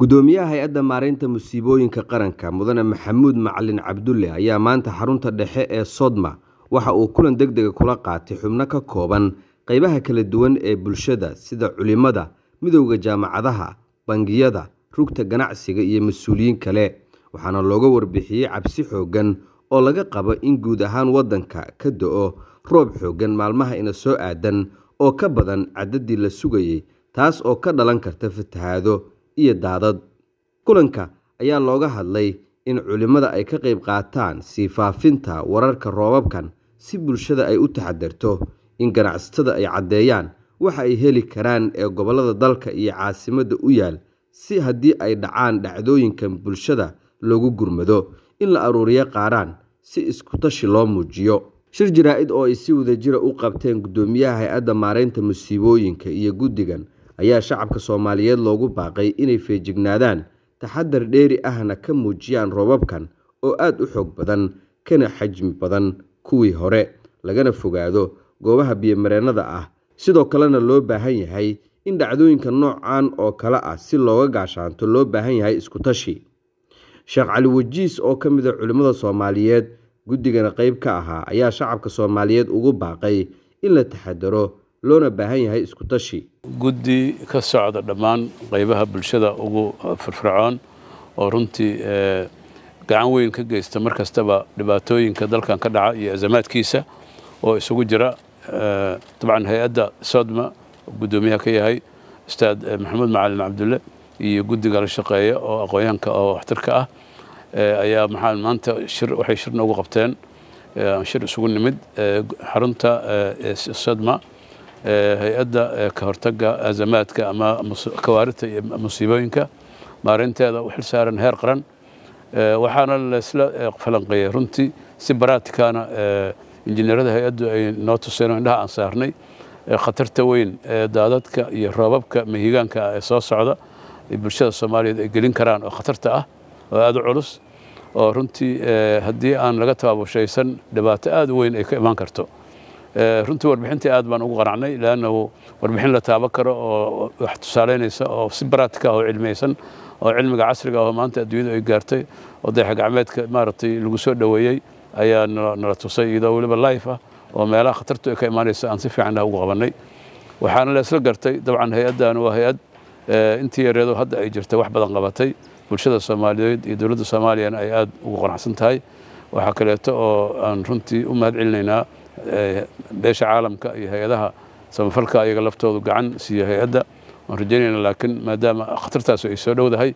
gudoomiyaha hay-adda maaraynta musiibooyinka qaranka mudane maxamuud macalin cabdulle ayaa maanta xarunta dhexe ee sodma waxa uu kulan deg dega kula qaatay xubno ka kooban qaybaha kala duwan ee bulshada sida culimmada midowda jaamacadaha bangiyada rugta ganacsiga iyo mas-uuliyiin kale waxaana looga warbixiyey cabsi xooggan oo laga qabo in guud ahaan waddanka ka do-o roob xooggan maalmaha ina soo aadan oo ka badan cadadii la sugayey taas oo ka dhalan karta fatahaado iyo daadad kulanka ayaa looga hadlay in culimmada ay ka qayb qaataan sii faafinta wararka roobabkan si bulshada ay u taxadarto in ganacsatada ay caddeeyaan waxa ay heli karaan ee gobollada dalka iyo caasimadda u yaal si haddii ay dhacaan dhacdooyinkan bulshada loogu gurmado in la aruuriyo qaaraan si iskutashi loo muujiyo shir jaraa'id oo ay si wadajira ah u qabteen guddoomiyaha hay-adda maareynta musiibooyinka iyo guddigan ayaa shacabka soomaaliyeed loogu baaqay inay feejignaadaan taxadar dheeri ahna ka muujiyaan roobabkan oo aada u xoog badan kana xajmi badan kuwii hore lagana fogaado goobaha biyomareennada ah sidoo kalena loo baahan yahay in dhacdooyinka noocan oo kale ah si looga gaashaanto loo baahan yahay iskutashi sheekh cali wajiis oo ka mid a ah culimmada soomaaliyeed guddigana qayb ka ahaa ayaa shacabka soomaaliyeed ugu baaqay in la taxadaro loona baahan yahay isku guddi ka socda dhammaan qaybaha bulshada ugu firfircoon oo runtii eh, gacan weyn ka geysta mar kastaba dhibaatooyinka dalkan ka dhaca iyo azamaadkiisa oo isugu jira eh, dabcan hay-adda sodma guddoomiyaha ka yahay ustaad eh, maxamuud macalin cabdulle iyo guddiga la shaqeeya oo aqoonyahanka oo waxtarka ah ayaa maxaa maanta shir waxay shir noogu qabteen shir isugu nimid xarunta sodma hay-adda kahortaga azamaadka ama kawaaridta iyo musiibooyinka maarinteeda u xil saaran heer qaran waxaana laysla falanqeeyey runtii si baraatikaana injineerada hay-addu ay noo tuseen indhaha aan saarnay khatarta weyn ee daadadka iyo roobabka mahigaanka ah ee soo socda bulshada soomaaliyeed ay gelin karaan oo khatarta ah oo aada u culus oo runtii haddii aan laga tabaabushaysan dhibaato aada u weyn ay ka imaan karto Eh, runti warbixintii aad baan ugu qanacnay lannahu warbixin la taaban karo oo wax tusaalaynaysa oo si baraatika ah oo cilmiyeysan oo cilmiga casriga ah maanta adduunyadu ay gaartay oo dayaxagacmeedka maaragtay lagu soo dhoweeyey ayaa nala tusay iyadoo weliba life ah oo meelaha khatartu ay ka imaanaysa aan si fiicanna ugu qabannay waxaana la isla gartay dabcan hay-addan waa hay-ad eh, intii yareedo hadda ay jirtay wax badan qabatay bulshada soomaaliyeed iyo dowladda soomaaliyana ay aad ugu qanacsan tahay waxaa kaleeto oo aan runtii u mahad celinaynaa beesha caalamka iyo hay-adaha samafalka iyaga laftoodu gacan siiya hay-adda waan rajaynayna laakiin maadaama khatartaasu ay soo dhowdahay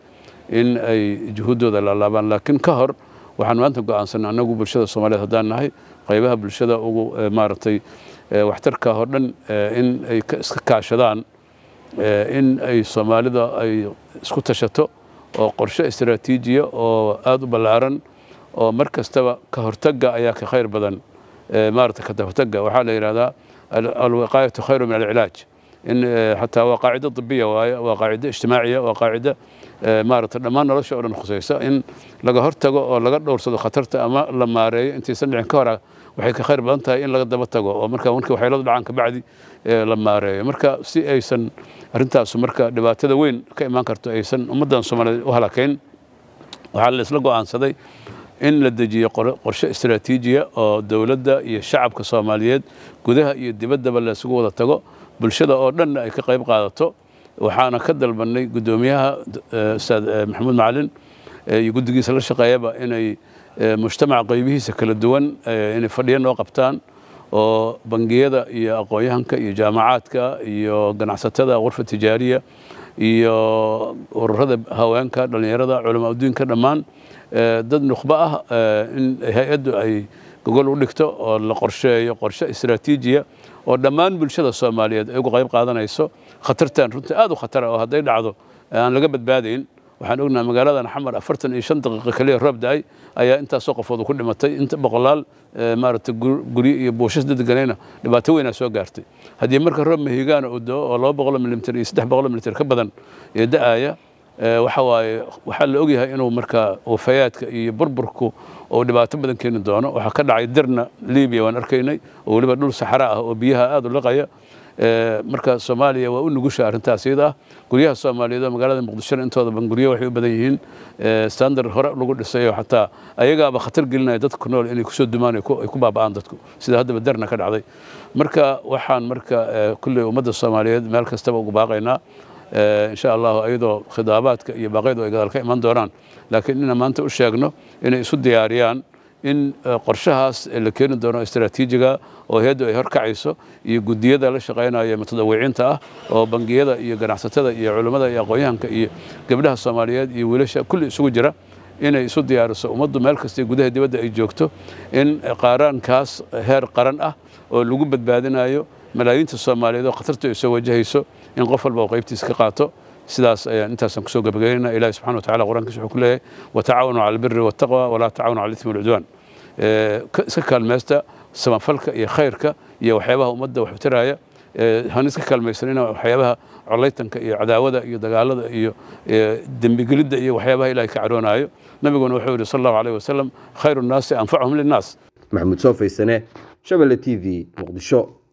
in ay juhuuddooda laalaabaan laakiin ka hor waxaan maanta go'aansanay annagu bulshada soomaaliyeed haddaan nahay qaybaha bulshada ugu maaragtay waxtarka hor dhan in ay iska kaashadaan in ay soomaalida ay isku tashato oo qorsho istaraatiijiya oo aada u ballaaran oo mar kastaba ka hortagga ayaa ka khayr badan maarata ka dafataga waxaa la yidhahdaa alwiqaayatu khayru min alcilaaj in xataa waa qaacido dibiya waaye waa qaacido ijtimaaciya waa qaacido maarata dhammaan nolosha oo dhan khusaysa in laga hortago oo laga dhowrsado khatarta ama la maareeyo intaysan dhicin ka hora waxay ka khayr badan tahay in laga daba tago oo marka marka waxyeeladu dhacaan kabacdi la maareeyo marka si aysan arrintaasu marka dhibaatada weyn ka imaan karto aysan ummaddan soomaaliyeed u halakayn waxaa la go'aansaday in la dejiyo qorshe istaraatiijiya ah oo dowladda iyo shacabka soomaaliyeed gudaha iyo dibaddaba laysugu wada tago bulshada oo dhanna ay ka qayb qaadato waxaana ka dalbannay guddoomiyaha e, ustaad e, maxamuud macalin e, iyo guddigiisa la shaqeeyaba inay mujtamac qaybihiisa kala duwan inay fadhiya noo qabtaan oo bangiyada iyo aqoon-yahanka iyo jaamacaadka iyo ganacsatada ghurfa tijaariya iyo ururada haweenka dhallinyarada culamo adduunka dhammaan dad nukhba ah in hay-addu ay gogol u dhigto oo la qorsheeyo qorshe istraatiijiya oo dhammaan bulshada soomaaliyeed ay uga qayb qaadanayso khatartan runtii aad u khatara oo hadday dhacdo aan laga badbaadayn waxaan ognaa magaaladan xamar afartan iyo shan daqiiqo kaliya roob da'ay ayaa intaasoo qofooda ku dhimatay inta boqolaal eh, maaragtay guryo iyo buushas dadeganayna ah, dhibaato weynaa soo gaartay haddii marka roob mahigaana u doo oo laba boqolo milimitir iyo saddex boqolo milimitir ka badan ee da-aaya eh, waxa waaye waxaa la ogyahay inuu markaa wafayaadka iyo burburku uu dhibaato badan keeni doono waxaa ka dhacay dirna libiya waan arkaynay oo weliba dhul saxara ah oo biyaha aada u liqaya marka soomaaliya waa u nugusha arrintaas iyada guryaha soomaaliyeed oo magaalada muqdishona intooda ban guryo waxay u badan yihiin standard hore lagu dhisay oo xataa ayagaaba khatar gelinaya dadka ku nool inay kusoo dumaan ay ku baaba'aan dadku sida haddaba darna ka dhacday marka waxaan marka kulley ummadda soomaaliyeed meel kastaba ugu baaqaynaa insha allahu iyadoo khidaabaadka iyo baaqyadu ay gadaal ka iman doonaan laakiin inaan maanta u sheegno inay isu diyaariyaan in eh, qorshahaas la keeni doono istaraatiijiga oo hay ay horkacayso iyo gudiyada la shaqaynayo ee mutadawiciinta ah oo bangiyada iyo ganacsatada iyo culummada iyo aqoon-yahanka iyo gabdhaha soomaaliyeed iyo wiilasha kulli isugu jira inay isu diyaariso ummaddu meel kasta gudaha dibadda ay joogto in eh, qaaraankaas eh, heer qaran ah oo lagu badbaadinayo malaayiinta soomaaliyeed oo khatartu ay soo wajahayso in qof walba oo qaybtiis ka qaato sidaas ayaan intaasaan kusoo gabagabaynayna ilahi subxana wa tacala qur'ankiisa wuxuu ku leeyahay wa cala albiri waataqwa walaa tacawanuu cala alismi walcudwaan iska kaalmaysta samafalka iyo khayrka iyo waxyaabaha ummadda wax taraya eh, han iska kaalmaysanina waxyaabaha colaytanka iyo cadaawada iyo dagaalada iyo eh, dembigelidda iyo waxyaabaha ilahay ka caroonaayo nabiguna wuxuu yidhi sal allahu alayh wasalam khayru nnaasi anfacuhum linnaas maxamuud soo faysane shabelle t v muqdisho